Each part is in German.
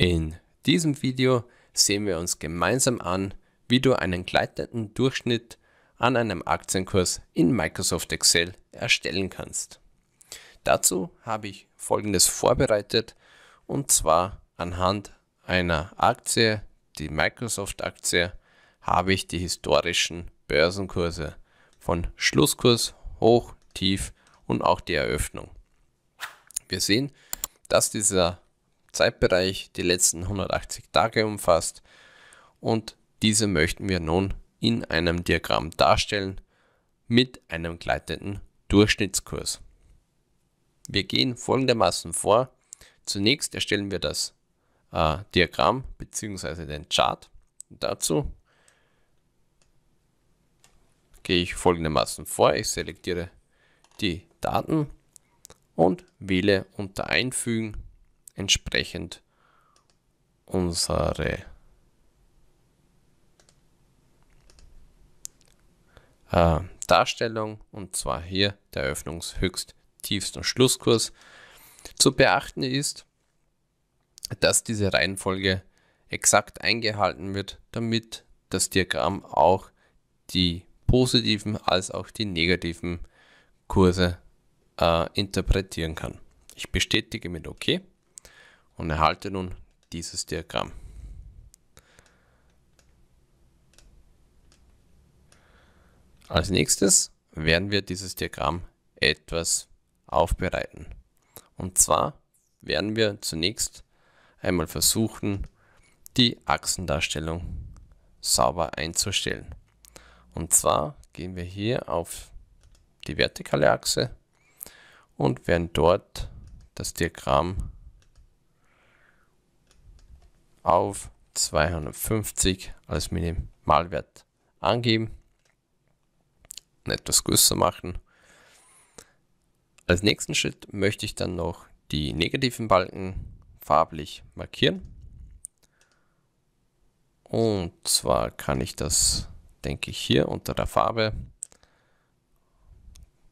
In diesem Video sehen wir uns gemeinsam an, wie du einen gleitenden Durchschnitt an einem Aktienkurs in Microsoft Excel erstellen kannst. Dazu habe ich folgendes vorbereitet und zwar anhand einer Aktie, die Microsoft-Aktie, habe ich die historischen Börsenkurse von Schlusskurs, Hoch, Tief und auch die Eröffnung. Wir sehen, dass dieser Zeitbereich die letzten 180 Tage umfasst und diese möchten wir nun in einem Diagramm darstellen mit einem gleitenden Durchschnittskurs. Wir gehen folgendermaßen vor. Zunächst erstellen wir das äh, Diagramm bzw. den Chart. Dazu gehe ich folgendermaßen vor. Ich selektiere die Daten und wähle unter Einfügen entsprechend unsere äh, Darstellung und zwar hier der Eröffnungs-, Tiefst- und Schlusskurs. Zu beachten ist, dass diese Reihenfolge exakt eingehalten wird, damit das Diagramm auch die positiven als auch die negativen Kurse äh, interpretieren kann. Ich bestätige mit OK und erhalte nun dieses Diagramm. Als nächstes werden wir dieses Diagramm etwas aufbereiten. Und zwar werden wir zunächst einmal versuchen, die Achsendarstellung sauber einzustellen. Und zwar gehen wir hier auf die vertikale Achse und werden dort das Diagramm auf 250 als Minimalwert angeben und etwas größer machen. Als nächsten Schritt möchte ich dann noch die negativen Balken farblich markieren. Und zwar kann ich das, denke ich, hier unter der Farbe.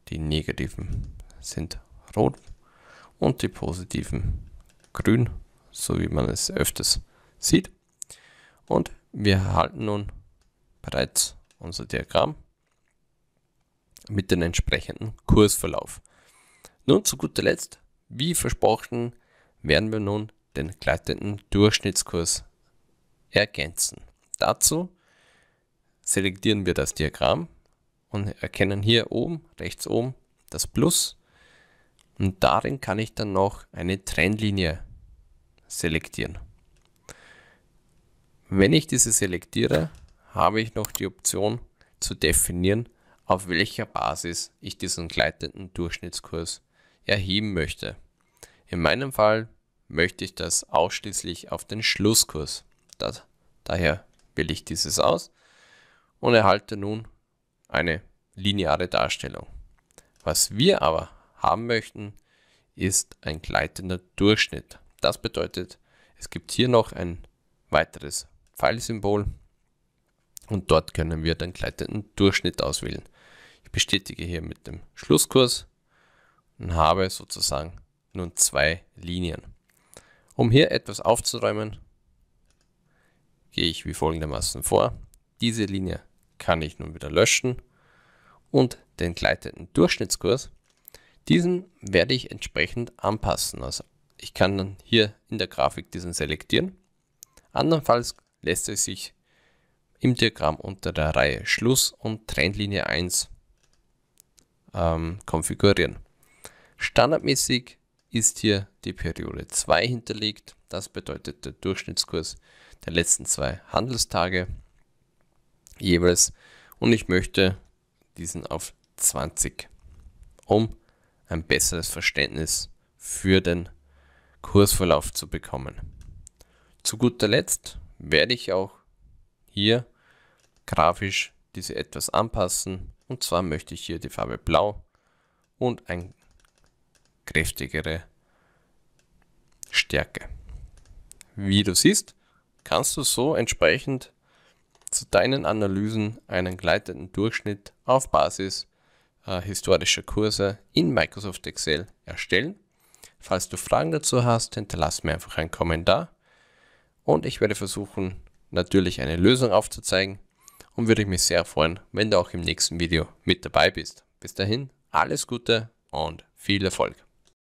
Die negativen sind rot und die positiven grün, so wie man es öfters sieht. Und wir erhalten nun bereits unser Diagramm mit dem entsprechenden Kursverlauf. Nun zu guter Letzt, wie versprochen, werden wir nun den gleitenden Durchschnittskurs ergänzen. Dazu selektieren wir das Diagramm und erkennen hier oben, rechts oben, das Plus. Und darin kann ich dann noch eine Trendlinie selektieren. Wenn ich diese selektiere, habe ich noch die Option zu definieren, auf welcher Basis ich diesen gleitenden Durchschnittskurs erheben möchte. In meinem Fall möchte ich das ausschließlich auf den Schlusskurs. Das, daher wähle ich dieses aus und erhalte nun eine lineare Darstellung. Was wir aber haben möchten, ist ein gleitender Durchschnitt. Das bedeutet, es gibt hier noch ein weiteres Pfeilsymbol und dort können wir den gleitenden Durchschnitt auswählen. Ich bestätige hier mit dem Schlusskurs und habe sozusagen nun zwei Linien. Um hier etwas aufzuräumen, gehe ich wie folgendermaßen vor. Diese Linie kann ich nun wieder löschen und den gleitenden Durchschnittskurs, diesen werde ich entsprechend anpassen. Also ich kann dann hier in der Grafik diesen selektieren. Andernfalls lässt es sich im Diagramm unter der Reihe Schluss und Trendlinie 1 ähm, konfigurieren. Standardmäßig ist hier die Periode 2 hinterlegt. Das bedeutet der Durchschnittskurs der letzten zwei Handelstage jeweils. Und ich möchte diesen auf 20, um ein besseres Verständnis für den Kursverlauf zu bekommen. Zu guter Letzt werde ich auch hier grafisch diese etwas anpassen. Und zwar möchte ich hier die Farbe Blau und eine kräftigere Stärke. Wie du siehst, kannst du so entsprechend zu deinen Analysen einen gleitenden Durchschnitt auf Basis äh, historischer Kurse in Microsoft Excel erstellen. Falls du Fragen dazu hast, hinterlass mir einfach einen Kommentar. Und ich werde versuchen, natürlich eine Lösung aufzuzeigen und würde mich sehr freuen, wenn du auch im nächsten Video mit dabei bist. Bis dahin, alles Gute und viel Erfolg.